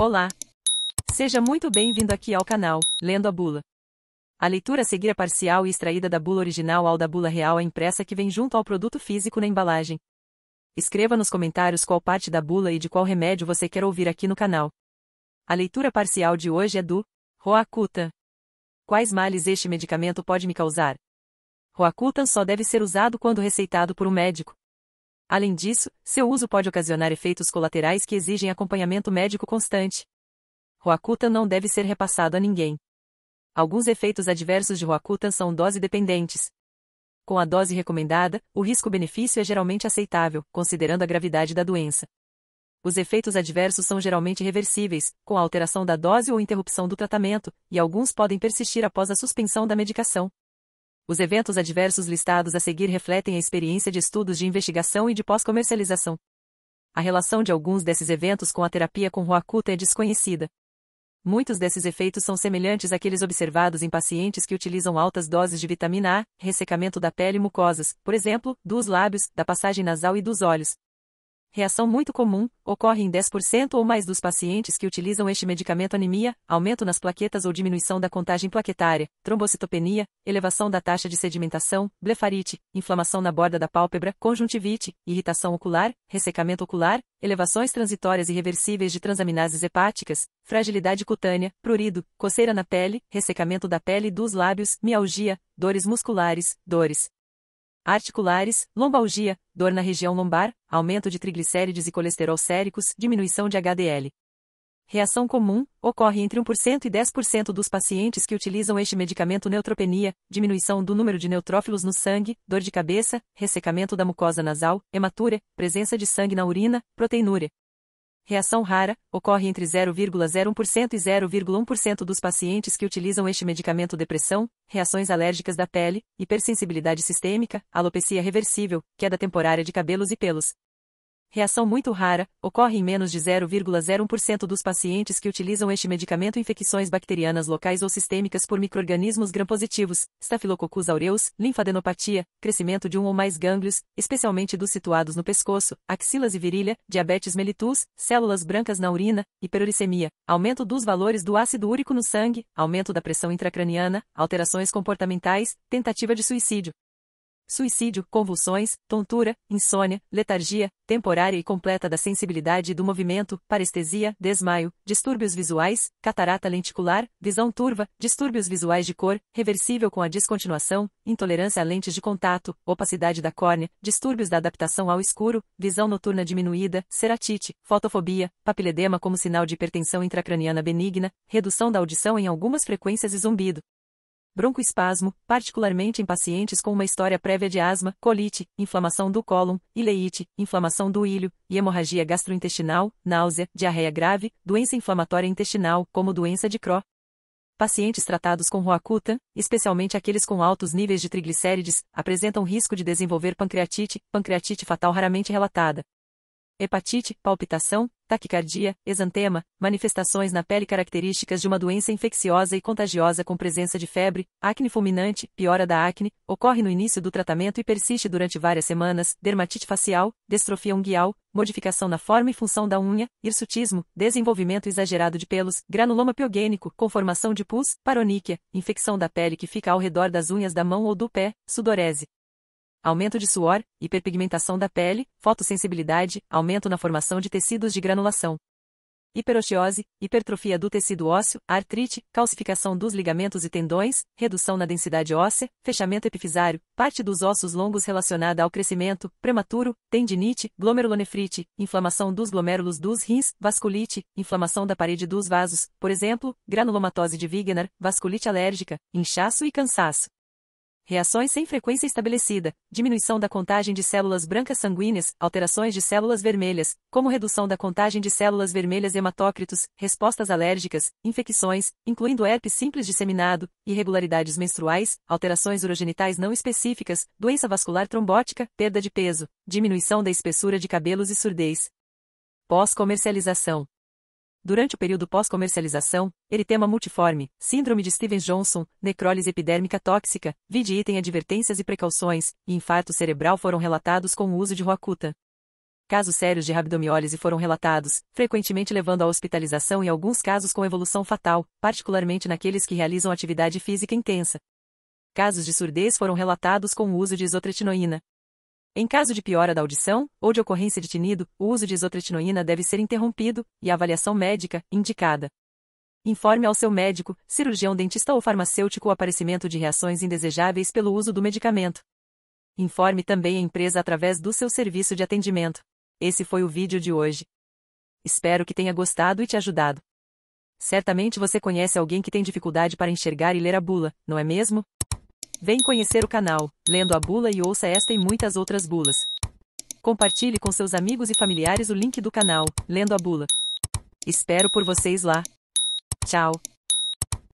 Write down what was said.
Olá! Seja muito bem-vindo aqui ao canal, Lendo a Bula. A leitura a seguir é parcial e extraída da bula original ao da bula real a impressa que vem junto ao produto físico na embalagem. Escreva nos comentários qual parte da bula e de qual remédio você quer ouvir aqui no canal. A leitura parcial de hoje é do Roacuta. Quais males este medicamento pode me causar? Roacutan só deve ser usado quando receitado por um médico. Além disso, seu uso pode ocasionar efeitos colaterais que exigem acompanhamento médico constante. Roacutan não deve ser repassado a ninguém. Alguns efeitos adversos de Roacutan são dose dependentes. Com a dose recomendada, o risco-benefício é geralmente aceitável, considerando a gravidade da doença. Os efeitos adversos são geralmente reversíveis, com a alteração da dose ou interrupção do tratamento, e alguns podem persistir após a suspensão da medicação. Os eventos adversos listados a seguir refletem a experiência de estudos de investigação e de pós-comercialização. A relação de alguns desses eventos com a terapia com Roacuta é desconhecida. Muitos desses efeitos são semelhantes àqueles observados em pacientes que utilizam altas doses de vitamina A, ressecamento da pele e mucosas, por exemplo, dos lábios, da passagem nasal e dos olhos, Reação muito comum, ocorre em 10% ou mais dos pacientes que utilizam este medicamento anemia, aumento nas plaquetas ou diminuição da contagem plaquetária, trombocitopenia, elevação da taxa de sedimentação, blefarite, inflamação na borda da pálpebra, conjuntivite, irritação ocular, ressecamento ocular, elevações transitórias e reversíveis de transaminases hepáticas, fragilidade cutânea, prurido, coceira na pele, ressecamento da pele e dos lábios, mialgia, dores musculares, dores articulares, lombalgia, dor na região lombar, aumento de triglicérides e colesterol séricos, diminuição de HDL. Reação comum, ocorre entre 1% e 10% dos pacientes que utilizam este medicamento neutropenia, diminuição do número de neutrófilos no sangue, dor de cabeça, ressecamento da mucosa nasal, hematúria, presença de sangue na urina, proteinúria. Reação rara, ocorre entre 0,01% e 0,1% dos pacientes que utilizam este medicamento depressão, reações alérgicas da pele, hipersensibilidade sistêmica, alopecia reversível, queda temporária de cabelos e pelos, reação muito rara, ocorre em menos de 0,01% dos pacientes que utilizam este medicamento infecções bacterianas locais ou sistêmicas por microrganismos gram-positivos, Staphylococcus aureus, linfadenopatia, crescimento de um ou mais gânglios, especialmente dos situados no pescoço, axilas e virilha, diabetes mellitus, células brancas na urina, hiperuricemia, aumento dos valores do ácido úrico no sangue, aumento da pressão intracraniana, alterações comportamentais, tentativa de suicídio, suicídio, convulsões, tontura, insônia, letargia, temporária e completa da sensibilidade e do movimento, parestesia, desmaio, distúrbios visuais, catarata lenticular, visão turva, distúrbios visuais de cor, reversível com a descontinuação, intolerância a lentes de contato, opacidade da córnea, distúrbios da adaptação ao escuro, visão noturna diminuída, ceratite, fotofobia, papiledema como sinal de hipertensão intracraniana benigna, redução da audição em algumas frequências e zumbido, broncoespasmo, particularmente em pacientes com uma história prévia de asma, colite, inflamação do cólon, ileite, inflamação do ilho, e hemorragia gastrointestinal, náusea, diarreia grave, doença inflamatória intestinal, como doença de Crohn. Pacientes tratados com Roacutan, especialmente aqueles com altos níveis de triglicérides, apresentam risco de desenvolver pancreatite, pancreatite fatal raramente relatada, hepatite, palpitação, taquicardia, exantema, manifestações na pele características de uma doença infecciosa e contagiosa com presença de febre, acne fulminante, piora da acne, ocorre no início do tratamento e persiste durante várias semanas, dermatite facial, destrofia unguial, modificação na forma e função da unha, hirsutismo, desenvolvimento exagerado de pelos, granuloma piogênico, conformação de pus, paroníquia, infecção da pele que fica ao redor das unhas da mão ou do pé, sudorese aumento de suor, hiperpigmentação da pele, fotossensibilidade, aumento na formação de tecidos de granulação. Hiperosteose, hipertrofia do tecido ósseo, artrite, calcificação dos ligamentos e tendões, redução na densidade óssea, fechamento epifisário, parte dos ossos longos relacionada ao crescimento, prematuro, tendinite, glomerulonefrite, inflamação dos glomérulos dos rins, vasculite, inflamação da parede dos vasos, por exemplo, granulomatose de Wegener, vasculite alérgica, inchaço e cansaço reações sem frequência estabelecida, diminuição da contagem de células brancas sanguíneas, alterações de células vermelhas, como redução da contagem de células vermelhas hematócritos, respostas alérgicas, infecções, incluindo herpes simples disseminado, irregularidades menstruais, alterações urogenitais não específicas, doença vascular trombótica, perda de peso, diminuição da espessura de cabelos e surdez. Pós-comercialização Durante o período pós-comercialização, eritema multiforme, síndrome de Stevens-Johnson, necrólise epidérmica tóxica, vide item advertências e precauções, e infarto cerebral foram relatados com o uso de Roacuta. Casos sérios de rabdomiólise foram relatados, frequentemente levando à hospitalização e alguns casos com evolução fatal, particularmente naqueles que realizam atividade física intensa. Casos de surdez foram relatados com o uso de isotretinoína. Em caso de piora da audição ou de ocorrência de tinido, o uso de isotretinoína deve ser interrompido e a avaliação médica indicada. Informe ao seu médico, cirurgião dentista ou farmacêutico o aparecimento de reações indesejáveis pelo uso do medicamento. Informe também a empresa através do seu serviço de atendimento. Esse foi o vídeo de hoje. Espero que tenha gostado e te ajudado. Certamente você conhece alguém que tem dificuldade para enxergar e ler a bula, não é mesmo? Vem conhecer o canal, lendo a bula e ouça esta e muitas outras bulas. Compartilhe com seus amigos e familiares o link do canal, lendo a bula. Espero por vocês lá. Tchau.